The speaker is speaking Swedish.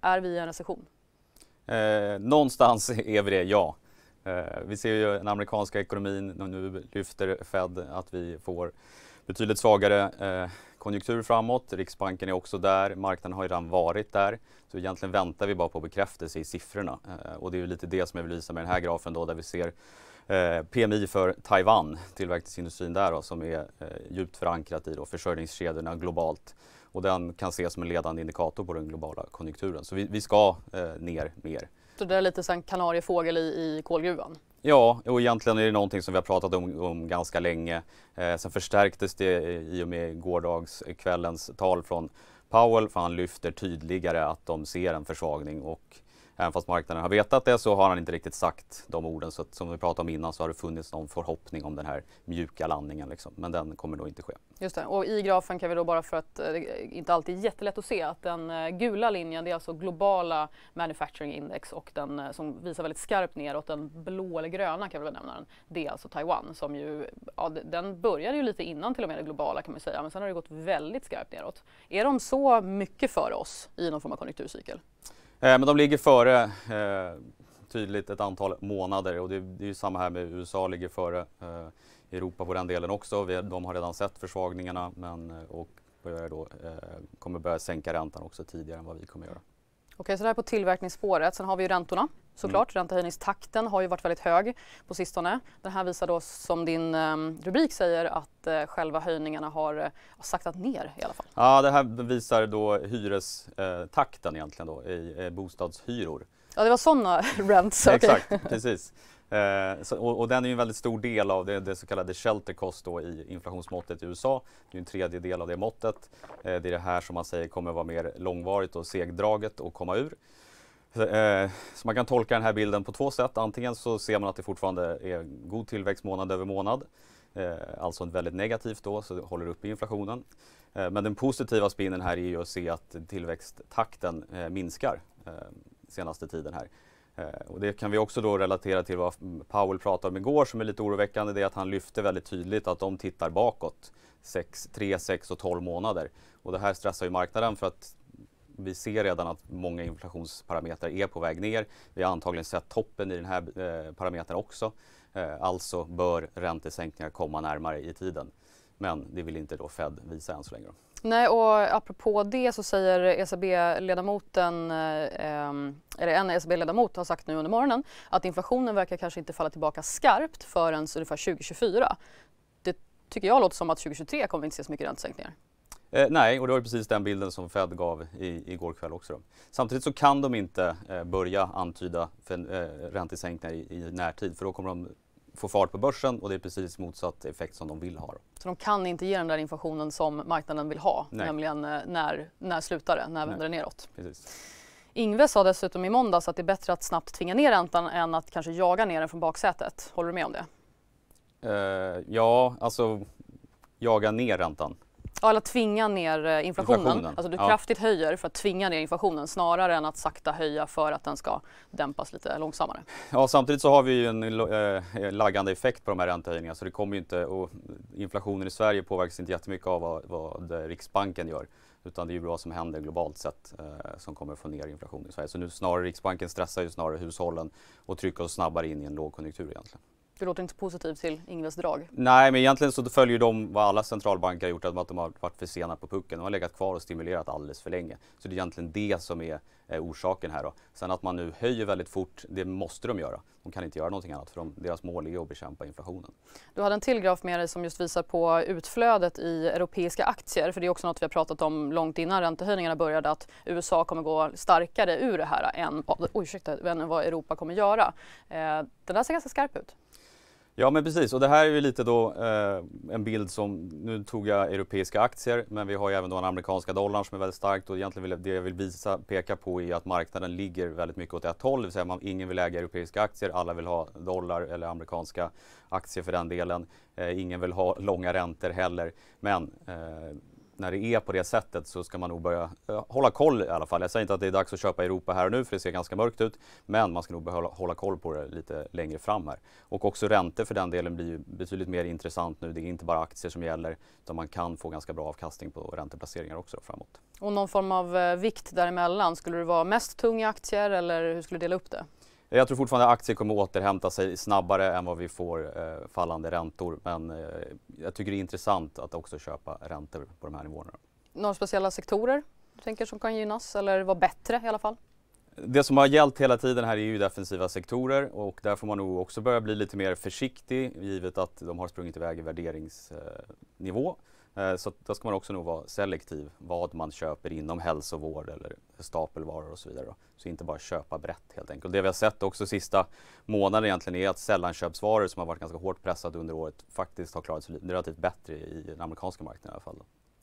Är vi i en recession? Eh, någonstans är vi det, ja. Eh, vi ser ju den amerikanska ekonomin, nu lyfter Fed att vi får betydligt svagare eh, konjunktur framåt. Riksbanken är också där, marknaden har ju redan varit där. Så egentligen väntar vi bara på bekräftelse i siffrorna. Eh, och det är ju lite det som jag vill visa med den här grafen då, där vi ser eh, PMI för Taiwan, tillverkningsindustrin där då, som är eh, djupt förankrat i då försörjningskedjorna globalt och den kan ses som en ledande indikator på den globala konjunkturen. Så vi, vi ska eh, ner mer. Så det är lite som kanariefågel i, i kolgruvan? Ja, och egentligen är det någonting som vi har pratat om, om ganska länge. Eh, sen förstärktes det i och med gårdagskvällens tal från Powell för han lyfter tydligare att de ser en försvagning och Även fast marknaden har vetat det så har han inte riktigt sagt de orden. Så att, som vi pratade om innan så har det funnits någon förhoppning om den här mjuka landningen. Liksom. Men den kommer nog inte ske. Just det. Och i grafen kan vi då bara för att eh, det inte alltid är jättelätt att se att den eh, gula linjen det är alltså globala manufacturing index och den eh, som visar väldigt skarpt neråt, den blå eller gröna kan vi väl nämna den, det är alltså Taiwan som ju, ja, den började ju lite innan till och med det globala kan man säga, men sen har det gått väldigt skarpt neråt. Är de så mycket för oss i någon form av konjunkturcykel? Eh, men de ligger före eh, tydligt ett antal månader och det, är ju samma här med USA ligger före eh, Europa på den delen också. de har redan sett försvagningarna men, och börjar då, kommer börja sänka räntan också tidigare än vad vi kommer göra. Okej, så det här på tillverkningsspåret. Sen har vi ju räntorna såklart. Mm. Räntehöjningstakten har ju varit väldigt hög på sistone. Den här visar då som din eh, rubrik säger att eh, själva höjningarna eh, har saktat ner i alla fall. Ja, det här visar då hyrestakten egentligen då i bostadshyror. Ja, det var sådana rents. Exakt, precis. Eh, så, och, och, den är ju en väldigt stor del av det, det så kallade shelter cost då i inflationsmåttet i USA. Det är en tredjedel av det måttet. Eh, det är det här som man säger kommer vara mer långvarigt och segdraget att komma ur. så eh, man kan tolka den här bilden på två sätt. Antingen så ser man att det fortfarande är god tillväxt månad över månad. Eh, alltså väldigt negativt då, så det håller uppe inflationen. Eh, men den positiva spinnen här är ju att se att tillväxttakten minskar senaste tiden här. Eh, och det kan vi också då relatera till vad Powell pratade om igår som är lite oroväckande. Det är att han lyfte väldigt tydligt att de tittar bakåt 3, 6 och 12 månader. Och det här stressar ju marknaden för att vi ser redan att många inflationsparametrar är på väg ner. Vi har antagligen sett toppen i den här eh, parametern också. Eh, alltså bör räntesänkningar komma närmare i tiden. Men det vill inte då Fed visa än så länge. Då. Nej, och apropå det så säger ECB-ledamoten, eh, eller en ECB-ledamot har sagt nu under morgonen att inflationen verkar kanske inte falla tillbaka skarpt förrän ungefär 2024. Det tycker jag låter som att 2023 kommer vi inte se så mycket räntesänkningar. Eh, nej, och det var precis den bilden som Fed gav i, igår kväll också. Då. Samtidigt så kan de inte eh, börja antyda för, eh, räntesänkningar i, i, närtid för då kommer de få fart på börsen och det är precis motsatt effekt som de vill ha. Så de kan inte ge den där informationen som marknaden vill ha, Nej. nämligen eh, när, när slutar det, när vänder det neråt? Precis. Ingves sa dessutom i måndags att det är bättre att snabbt tvinga ner räntan än att kanske jaga ner den från baksätet. Håller du med om det? Uh, ja, alltså jaga ner räntan. Ja, eller tvinga ner eh, inflationen. inflationen. Alltså du ja. kraftigt höjer för att tvinga ner inflationen snarare än att sakta höja för att den ska dämpas lite långsammare. Ja, samtidigt så har vi ju en eh, laggande effekt på de här räntehöjningarna så det kommer inte och inflationen i Sverige påverkas inte jättemycket av vad, vad Riksbanken gör utan det är ju vad som händer globalt sett eh, som kommer att få ner inflationen i Sverige. Så nu snarare Riksbanken stressar ju snarare hushållen och trycker oss snabbare in i en lågkonjunktur egentligen. Du låter inte positiv till Ingves drag. Nej, men egentligen så följer de vad alla centralbanker har gjort, att de har varit för sena på pucken. De har legat kvar och stimulerat alldeles för länge. Så det är egentligen det som är eh, orsaken här. Då. Sen att man nu höjer väldigt fort, det måste de göra. De kan inte göra någonting annat för de, deras mål är att bekämpa inflationen. Du hade en till graf med dig som just visar på utflödet i europeiska aktier. För det är också något vi har pratat om långt innan räntehöjningarna började att USA kommer gå starkare ur det här än, oh, ursäkta, än vad Europa kommer göra. Eh, den där ser ganska skarp ut. Ja men precis och det här är ju lite då eh, en bild som, nu tog jag europeiska aktier men vi har ju även då den amerikanska dollarn som är väldigt starkt och egentligen vill, det jag vill visa, peka på är att marknaden ligger väldigt mycket åt ett håll, det vill säga man, ingen vill äga europeiska aktier, alla vill ha dollar eller amerikanska aktier för den delen. Eh, ingen vill ha långa räntor heller men eh, när det är på det sättet så ska man nog börja eh, hålla koll i alla fall. Jag säger inte att det är dags att köpa Europa här och nu för det ser ganska mörkt ut. Men man ska nog behålla, hålla koll på det lite längre fram här. Och också räntor för den delen blir ju betydligt mer intressant nu. Det är inte bara aktier som gäller utan man kan få ganska bra avkastning på ränteplaceringar också framåt. Och någon form av eh, vikt däremellan, skulle det vara mest tunga aktier eller hur skulle du dela upp det? Jag tror fortfarande att aktier kommer återhämta sig snabbare än vad vi får eh, fallande räntor. Men eh, jag tycker det är intressant att också köpa räntor på de här nivåerna. Några speciella sektorer du tänker som kan gynnas eller vara bättre i alla fall? Det som har gällt hela tiden här är ju defensiva sektorer och där får man nog också börja bli lite mer försiktig givet att de har sprungit iväg i värderingsnivå. Eh, Eh, så då ska man också nog vara selektiv vad man köper inom hälsovård eller stapelvaror och så vidare. Då. Så inte bara köpa brett helt enkelt. Det vi har sett också sista månaden egentligen är att sällanköpsvaror som har varit ganska hårt pressade under året faktiskt har klarat sig relativt bättre i den amerikanska marknaden i alla fall. Då.